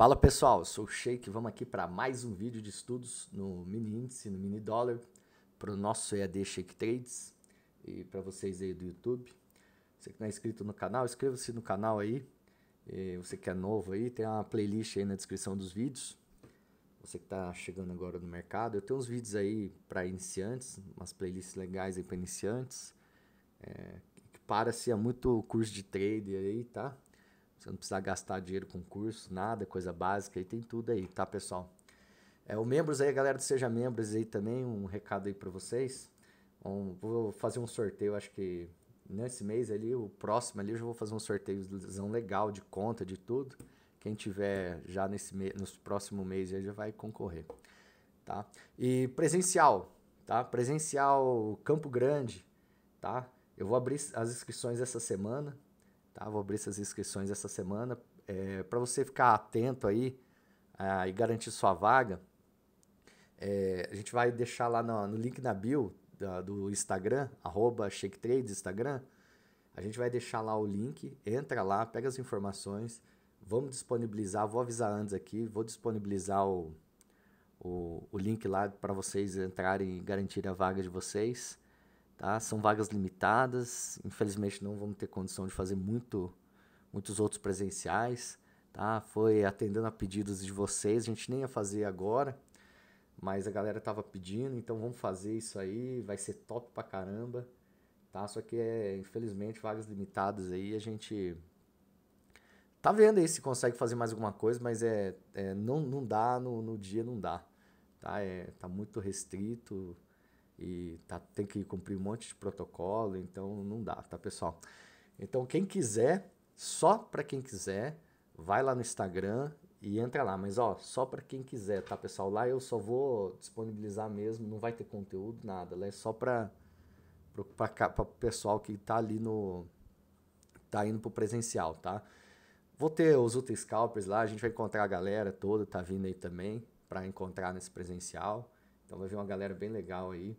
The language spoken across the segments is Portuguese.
Fala pessoal, eu sou o Sheik, vamos aqui para mais um vídeo de estudos no mini índice, no mini dólar, para o nosso EAD Shake Trades e para vocês aí do YouTube. Você que não é inscrito no canal, inscreva-se no canal aí. E você que é novo aí, tem uma playlist aí na descrição dos vídeos. Você que está chegando agora no mercado, eu tenho uns vídeos aí para iniciantes, umas playlists legais aí para iniciantes. É, para-se é muito curso de trader aí, tá? Você não precisa gastar dinheiro com curso, nada, é coisa básica, aí tem tudo aí, tá, pessoal? É, o membros aí, galera do Seja Membros aí também, um recado aí para vocês. Um, vou fazer um sorteio, acho que nesse mês ali, o próximo ali, eu já vou fazer um sorteio legal de conta, de tudo. Quem tiver já nesse nos próximo mês já vai concorrer, tá? E presencial, tá? Presencial Campo Grande, tá? Eu vou abrir as inscrições essa semana, Tá? Vou abrir essas inscrições essa semana. É, para você ficar atento aí a ah, e garantir sua vaga, é, a gente vai deixar lá no, no link na bio da, do Instagram, arroba ShakeTrades Instagram. A gente vai deixar lá o link, entra lá, pega as informações. Vamos disponibilizar, vou avisar antes aqui, vou disponibilizar o, o, o link lá para vocês entrarem e garantir a vaga de vocês. Tá? São vagas limitadas, infelizmente não vamos ter condição de fazer muito, muitos outros presenciais. Tá? Foi atendendo a pedidos de vocês, a gente nem ia fazer agora, mas a galera tava pedindo, então vamos fazer isso aí, vai ser top pra caramba. Tá? Só que é, infelizmente, vagas limitadas aí, a gente tá vendo aí se consegue fazer mais alguma coisa, mas é, é não, não dá, no, no dia não dá. Tá, é, tá muito restrito, e tá, tem que cumprir um monte de protocolo, então não dá, tá, pessoal? Então, quem quiser, só para quem quiser, vai lá no Instagram e entra lá. Mas, ó, só para quem quiser, tá, pessoal? Lá eu só vou disponibilizar mesmo, não vai ter conteúdo, nada. Lá é só para o pessoal que tá ali no... tá indo pro presencial, tá? Vou ter os Uta Scalpers lá, a gente vai encontrar a galera toda, tá vindo aí também para encontrar nesse presencial. Então vai vir uma galera bem legal aí.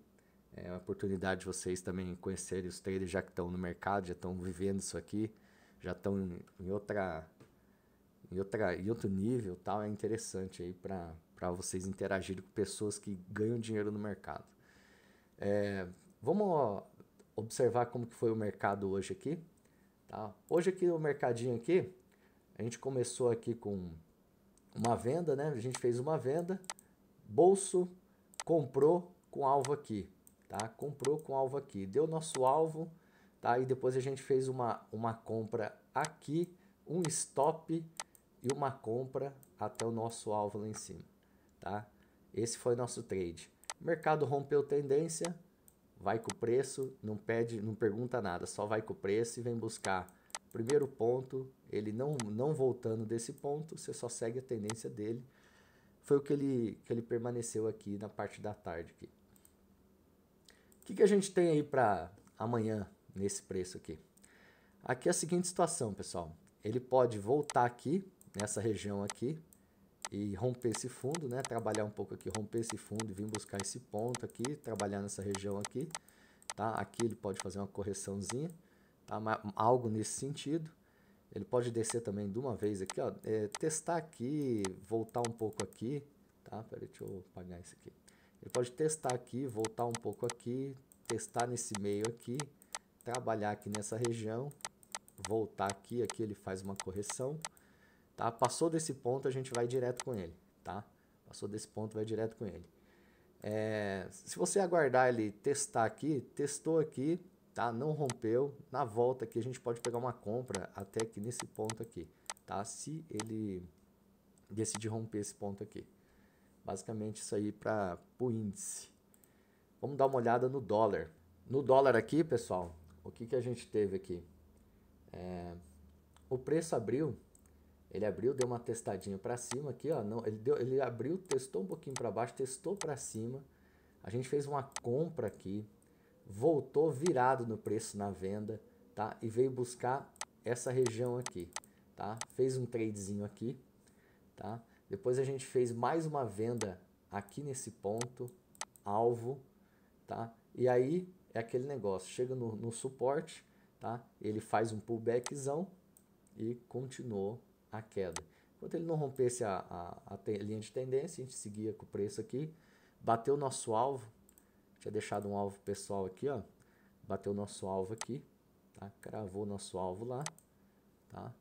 É uma oportunidade de vocês também conhecerem os traders já que estão no mercado, já estão vivendo isso aqui, já estão em, outra em outra em outro nível, tal, é interessante aí para para vocês interagirem com pessoas que ganham dinheiro no mercado. É, vamos observar como que foi o mercado hoje aqui. Tá? Hoje aqui o mercadinho aqui, a gente começou aqui com uma venda, né? A gente fez uma venda, bolso comprou com alvo aqui, tá? Comprou com alvo aqui, deu nosso alvo, tá? E depois a gente fez uma, uma compra aqui, um stop e uma compra até o nosso alvo lá em cima, tá? Esse foi nosso trade. Mercado rompeu tendência, vai com o preço, não pede, não pergunta nada, só vai com o preço e vem buscar primeiro ponto, ele não, não voltando desse ponto, você só segue a tendência dele. Foi o que ele, que ele permaneceu aqui na parte da tarde aqui que, que a gente tem aí para amanhã nesse preço aqui? Aqui é a seguinte situação, pessoal. Ele pode voltar aqui, nessa região aqui, e romper esse fundo, né? Trabalhar um pouco aqui, romper esse fundo e vir buscar esse ponto aqui, trabalhar nessa região aqui, tá? Aqui ele pode fazer uma correçãozinha, tá? Algo nesse sentido. Ele pode descer também de uma vez aqui, ó, é, testar aqui, voltar um pouco aqui, tá? Peraí, deixa eu apagar isso aqui. Ele pode testar aqui, voltar um pouco aqui, testar nesse meio aqui, trabalhar aqui nessa região, voltar aqui, aqui ele faz uma correção, tá? Passou desse ponto, a gente vai direto com ele, tá? Passou desse ponto, vai direto com ele. É, se você aguardar ele testar aqui, testou aqui, tá? Não rompeu, na volta aqui a gente pode pegar uma compra até aqui nesse ponto aqui, tá? Se ele decidir romper esse ponto aqui, Basicamente isso aí para o índice. Vamos dar uma olhada no dólar. No dólar aqui, pessoal, o que, que a gente teve aqui? É, o preço abriu, ele abriu, deu uma testadinha para cima aqui, ó, não, ele, deu, ele abriu, testou um pouquinho para baixo, testou para cima. A gente fez uma compra aqui, voltou virado no preço na venda, tá? E veio buscar essa região aqui, tá? Fez um tradezinho aqui, tá? Depois a gente fez mais uma venda aqui nesse ponto, alvo, tá? E aí é aquele negócio, chega no, no suporte, tá? Ele faz um pullbackzão e continuou a queda. Enquanto ele não rompesse a, a, a linha de tendência, a gente seguia com o preço aqui, bateu nosso alvo, tinha deixado um alvo pessoal aqui, ó, bateu nosso alvo aqui, tá? Cravou nosso alvo lá, tá?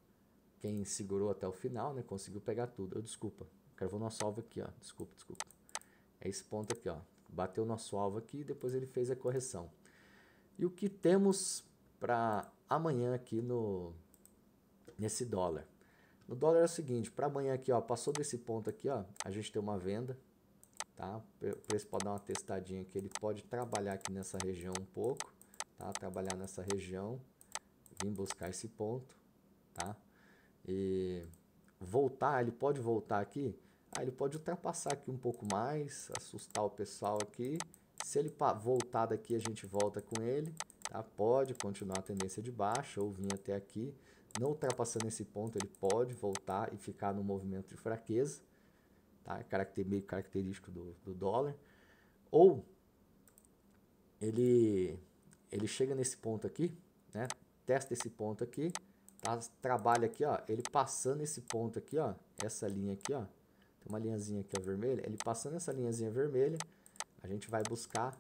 quem segurou até o final, né, conseguiu pegar tudo. Eu, desculpa, o nosso alvo aqui, ó. Desculpa, desculpa. É esse ponto aqui, ó. Bateu nosso alvo aqui e depois ele fez a correção. E o que temos para amanhã aqui no nesse dólar? No dólar é o seguinte, para amanhã aqui, ó, passou desse ponto aqui, ó, a gente tem uma venda, tá? O preço pode dar uma testadinha aqui, ele pode trabalhar aqui nessa região um pouco, tá? Trabalhar nessa região, vir buscar esse ponto, tá? e voltar, ele pode voltar aqui, aí ah, ele pode ultrapassar aqui um pouco mais, assustar o pessoal aqui. Se ele voltar daqui, a gente volta com ele, tá? Pode continuar a tendência de baixa ou vir até aqui. Não ultrapassando tá esse ponto, ele pode voltar e ficar no movimento de fraqueza, tá? É Caracter, meio característico do, do dólar. Ou ele, ele chega nesse ponto aqui, né? Testa esse ponto aqui, tá, trabalha aqui, ó, ele passando esse ponto aqui, ó, essa linha aqui, ó, tem uma linhazinha aqui ó, vermelha, ele passando essa linhazinha vermelha, a gente vai buscar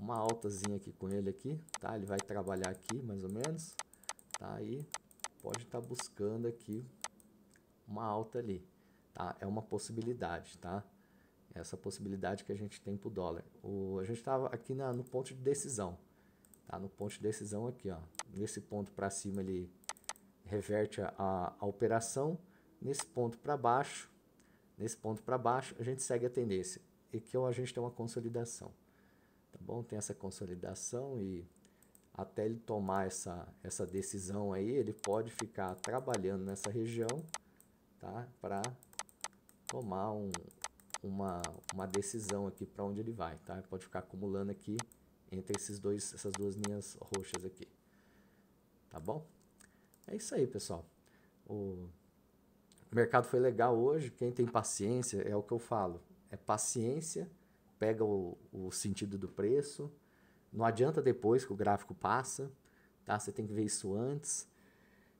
uma altazinha aqui com ele aqui, tá? Ele vai trabalhar aqui, mais ou menos, tá? aí pode estar tá buscando aqui uma alta ali, tá? É uma possibilidade, tá? É essa possibilidade que a gente tem para o dólar. O, a gente estava aqui na, no ponto de decisão, tá? No ponto de decisão aqui, ó. Nesse ponto para cima ele reverte a, a, a operação. Nesse ponto para baixo, nesse ponto para baixo, a gente segue a tendência. E que a gente tem uma consolidação. Tá bom? Tem essa consolidação e até ele tomar essa, essa decisão aí, ele pode ficar trabalhando nessa região tá? para tomar um, uma, uma decisão aqui para onde ele vai. Tá? Ele pode ficar acumulando aqui entre esses dois, essas duas linhas roxas aqui. Tá bom? É isso aí, pessoal. O mercado foi legal hoje. Quem tem paciência, é o que eu falo. É paciência, pega o, o sentido do preço. Não adianta depois que o gráfico passa, tá? Você tem que ver isso antes.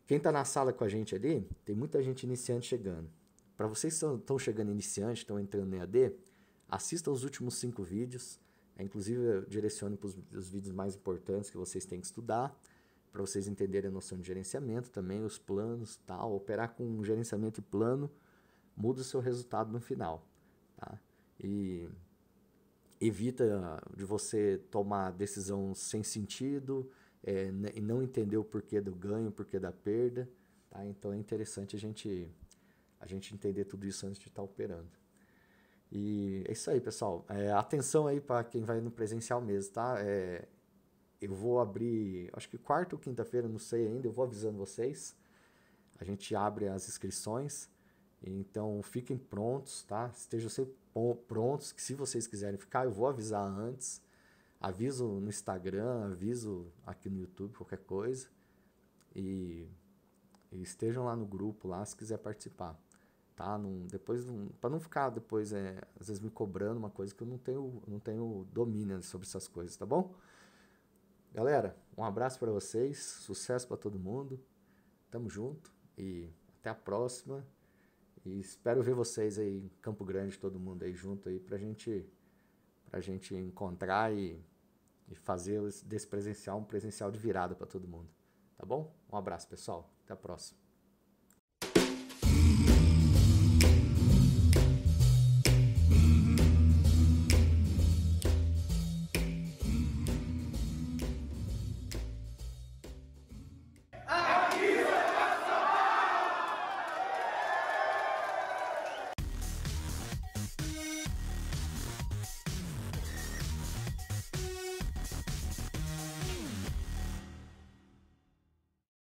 Quem está na sala com a gente ali, tem muita gente iniciante chegando. Para vocês que estão chegando iniciante, estão entrando no EAD, assista os últimos cinco vídeos. É, inclusive, eu direciono para os vídeos mais importantes que vocês têm que estudar para vocês entenderem a noção de gerenciamento também, os planos, tal. Tá? Operar com gerenciamento e plano muda o seu resultado no final, tá? E evita de você tomar decisão sem sentido é, e não entender o porquê do ganho, o porquê da perda, tá? Então é interessante a gente a gente entender tudo isso antes de estar tá operando. E é isso aí, pessoal. É, atenção aí para quem vai no presencial mesmo, tá? É, eu vou abrir, acho que quarta ou quinta-feira, não sei ainda, eu vou avisando vocês. A gente abre as inscrições. Então fiquem prontos, tá? Estejam sempre prontos, que se vocês quiserem ficar, eu vou avisar antes. Aviso no Instagram, aviso aqui no YouTube, qualquer coisa. E, e estejam lá no grupo, lá se quiser participar, tá? Não, depois para não ficar depois é, às vezes me cobrando uma coisa que eu não tenho, não tenho domínio sobre essas coisas, tá bom? Galera, um abraço para vocês, sucesso para todo mundo. Tamo junto e até a próxima. E espero ver vocês aí em Campo Grande, todo mundo aí junto aí pra gente pra gente encontrar e, e fazer desse presencial um presencial de virada para todo mundo, tá bom? Um abraço, pessoal. Até a próxima.